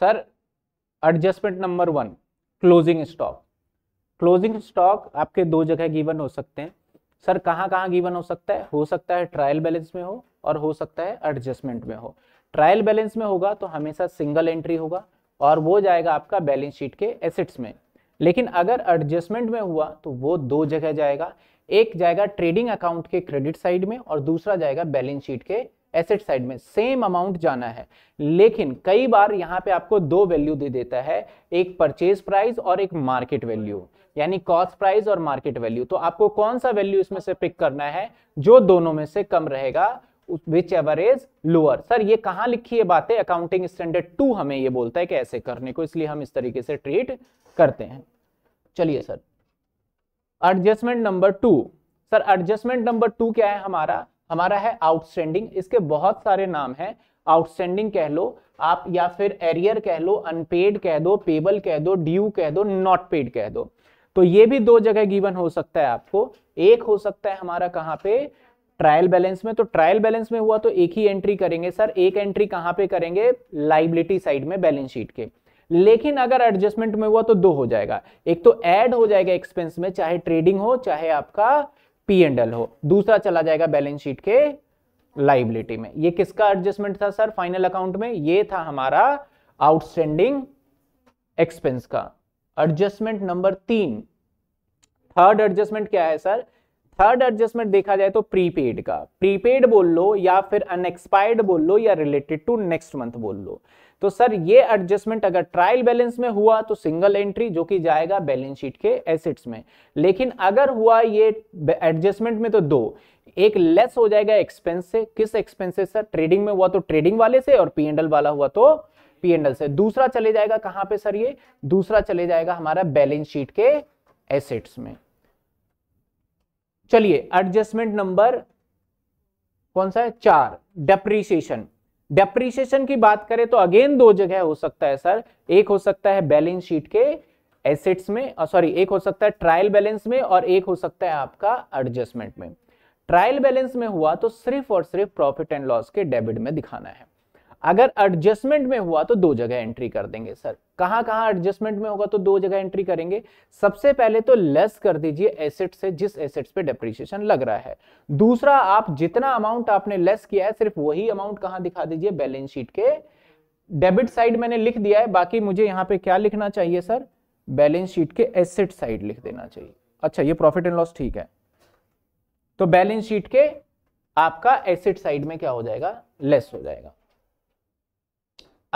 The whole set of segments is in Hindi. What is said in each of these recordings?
sir adjustment number one closing stock closing stock आपके दो जगह गिवन हो सकते हैं सर कहाँ कहाँ गिवन हो सकता है हो सकता है ट्रायल बैलेंस में हो और हो सकता है एडजस्टमेंट में हो ट्रायल बैलेंस में होगा तो हमेशा सिंगल एंट्री होगा और वो जाएगा आपका बैलेंस शीट के एसेट्स में लेकिन अगर एडजस्टमेंट में हुआ तो वो दो जगह जाएगा एक जाएगा ट्रेडिंग अकाउंट के क्रेडिट साइड में और दूसरा जाएगा बैलेंस शीट के एसेट साइड में सेम अमाउंट जाना है लेकिन कई बार यहाँ पे आपको दो वैल्यू दे देता है एक परचेज प्राइस और एक मार्केट वैल्यू यानी कॉस्ट प्राइस और मार्केट वैल्यू तो आपको कौन सा वैल्यू इसमें से पिक करना है जो दोनों में से कम रहेगा whichever is lower sir ये कहाँ लिखी है बातें अकाउंटिंग स्टैंडर्ड टू हमें ये बोलता है कि ऐसे करने को इसलिए हम इस तरीके से ट्रीट करते हैं चलिए sir adjustment number two sir adjustment number two क्या है हमारा हमारा है आउटस्टैंडिंग इसके बहुत सारे नाम हैं आउटस्टैंडिंग कह लो आप या फिर एरियर कह लो अनपेड कह दो पेबल कह दो ड्यू कह दो नॉट पेड कह दो तो ये भी दो जगह गिवन हो सकता है आपको एक हो सकता है हमारा कहाँ पे ट्रायल बैलेंस में तो ट्रायल बैलेंस में हुआ तो एक ही एंट्री करेंगे सर एक एंट्री कहाँ पे करेंगे लाइबिलिटी साइड में बैलेंस शीट के लेकिन अगर एडजस्टमेंट में हुआ तो दो हो जाएगा एक तो ऐड हो जाएगा एक्सपेंस में चाहे ट्रेडिंग हो चाहे आपका पी एंड एल हो दूसरा चला जाएगा बैलेंस शीट के लाइबिलिटी में ये किसका एडजस्टमेंट था सर फाइनल अकाउंट में ये था हमारा आउटस्टैंडिंग एक्सपेंस का एडजस्टमेंट नंबर तीन थर्ड एडजस्टमेंट क्या है सर थर्ड एडजस्टमेंट देखा जाए तो प्रीपेड का प्रीपेड बोल लो या फिर अनएक्सपायर्ड बोल लो या रिलेटेड टू नेक्स्ट मंथ बोल लो तो सर ये एडजस्टमेंट अगर ट्रायल बैलेंस में हुआ तो सिंगल एंट्री जो कि जाएगा बैलेंस शीट के एसेट्स में लेकिन अगर हुआ ये एडजस्टमेंट में तो दो एक लेस हो जाएगा एक्सपेंस से किस एक्सपेंस से सर ट्रेडिंग में हुआ तो ट्रेडिंग वाले से और पीएनएल वाला हुआ तो पीएनएल से दूसरा चले जाएगा कहां पे सर ये दूसरा चले जाएगा हमारा बैलेंस शीट के एसेट्स में चलिए एडजस्टमेंट नंबर कौन सा है चार डेप्रीसिएशन डेप्रीसिएशन की बात करें तो अगेन दो जगह हो सकता है सर एक हो सकता है बैलेंस शीट के एसेट्स में सॉरी एक हो सकता है ट्रायल बैलेंस में और एक हो सकता है आपका एडजस्टमेंट में ट्रायल बैलेंस में हुआ तो सिर्फ और सिर्फ प्रॉफिट एंड लॉस के डेबिट में दिखाना है अगर एडजस्टमेंट में हुआ तो दो जगह एंट्री कर देंगे सर कहां कहां एडजस्टमेंट में होगा तो दो जगह एंट्री करेंगे सबसे पहले तो लेस कर दीजिए एसेट से जिस एसेट्स पे डेप्रिसिएशन लग रहा है दूसरा आप जितना अमाउंट आपने लेस किया है सिर्फ वही अमाउंट कहां दिखा दीजिए बैलेंस शीट के डेबिट साइड मैंने लिख दिया है बाकी मुझे यहां पर क्या लिखना चाहिए सर बैलेंस शीट के एसेट साइड लिख देना चाहिए अच्छा ये प्रॉफिट एंड लॉस ठीक है तो बैलेंस शीट के आपका एसेट साइड में क्या हो जाएगा लेस हो जाएगा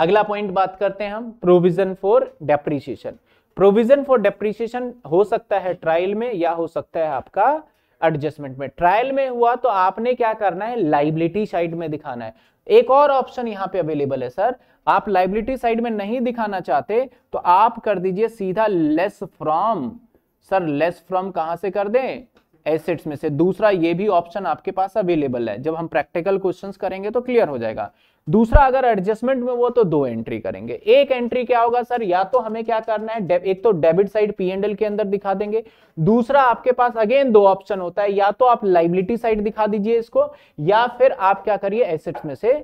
अगला पॉइंट बात करते हैं हम provision for depreciation provision for depreciation हो सकता है ट्रायल में या हो सकता है आपका एडजस्टमेंट में ट्रायल में हुआ तो आपने क्या करना है लाइबिलिटी साइड में दिखाना है एक और ऑप्शन यहाँ पे अवेलेबल है सर आप लाइबिलिटी साइड में नहीं दिखाना चाहते तो आप कर दीजिए सीधा less from sir less from कहां से कर दें एसेट्स में से दूसरा ये भी ऑप्शन आपके पास अवेलेबल है जब हम प्रैक्टिकल क्वेश्चंस करेंगे तो क्लियर हो जाएगा दूसरा अगर एडजस्टमेंट में वो तो दो एंट्री करेंगे एक एंट्री क्या होगा सर या तो हमें क्या करना है एक तो डेबिट साइड पीएनएल के अंदर दिखा देंगे दूसरा आपके पास अगेन दो ऑप्शन होता है या तो आप लाइबिलिटी साइड दिखा दीजिए इसको या फिर आप क्या करिए एसेट्स में से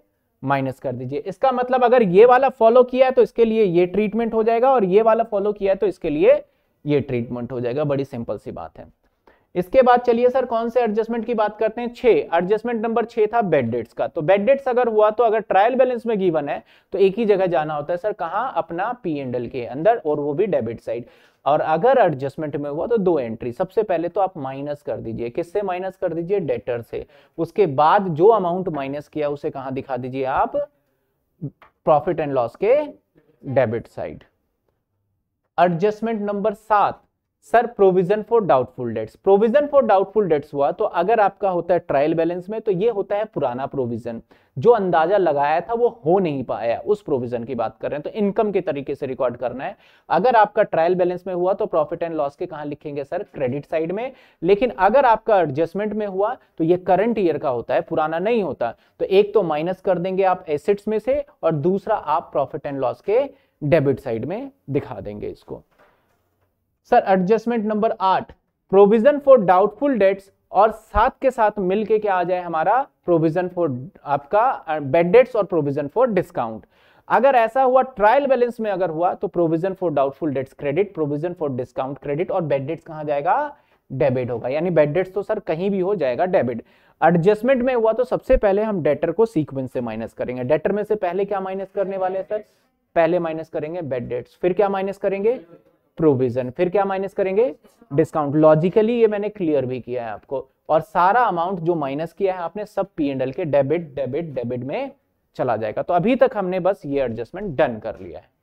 माइनस कर दीजिए इसका मतलब अगर ये वाला फॉलो किया है तो इसके लिए ये ट्रीटमेंट हो जाएगा और ये वाला फॉलो किया है तो इसके लिए ये ट्रीटमेंट हो जाएगा बड़ी सिंपल सी बात है इसके बाद चलिए सर कौन से एडजस्टमेंट की बात करते हैं छह एडजस्टमेंट नंबर छह था बेड डेट्स का तो बेड डेट्स अगर हुआ तो अगर ट्रायल बैलेंस में गिवन है तो एक ही जगह जाना होता है सर कहा अपना पी एंड एल के अंदर और वो भी डेबिट साइड और अगर एडजस्टमेंट में हुआ तो दो एंट्री सबसे पहले तो आप माइनस कर दीजिए किससे माइनस कर दीजिए डेटर से उसके बाद जो अमाउंट माइनस किया उसे कहा दिखा दीजिए आप प्रॉफिट एंड लॉस के डेबिट साइड एडजस्टमेंट नंबर सात sir provision for doubtful debts provision for doubtful debts हुआ तो अगर आपका होता है ट्रायल बैलेंस में तो ये होता है पुराना प्रोविजन जो अंदाजा लगाया था वो हो नहीं पाया उस प्रोविजन की बात कर रहे हैं तो इनकम के तरीके से रिकॉर्ड करना है अगर आपका ट्रायल बैलेंस में हुआ तो प्रॉफिट एंड लॉस के कहा लिखेंगे सर क्रेडिट साइड में लेकिन अगर आपका एडजस्टमेंट में हुआ तो ये करंट ईयर का होता है पुराना नहीं होता तो एक तो माइनस कर देंगे आप एसेट्स में से और दूसरा आप प्रॉफिट एंड लॉस के डेबिट साइड में दिखा देंगे इसको सर एडजस्टमेंट नंबर आठ प्रोविजन फॉर डाउटफुल डेट्स और साथ के साथ मिलके क्या आ जाए हमारा प्रोविजन फॉर आपका बेड uh, डेट्स और प्रोविजन फॉर डिस्काउंट अगर ऐसा हुआ ट्रायल बैलेंस में अगर हुआ तो provision for doubtful debts credit provision for discount credit और बेड डेट्स कहां जाएगा डेबिट होगा यानी बेड डेट्स तो सर कहीं भी हो जाएगा डेबिट एडजस्टमेंट में हुआ तो सबसे पहले हम डेटर को सीक्वेंस से माइनस करेंगे डेटर में से पहले क्या माइनस करने वाले हैं सर पहले माइनस करेंगे बेड डेट्स फिर क्या माइनस करेंगे प्रोविजन फिर क्या माइनस करेंगे डिस्काउंट लॉजिकली ये मैंने क्लियर भी किया है आपको और सारा अमाउंट जो माइनस किया है आपने सब पी एंड एल के डेबिट डेबिट डेबिट में चला जाएगा तो अभी तक हमने बस ये एडजस्टमेंट डन कर लिया है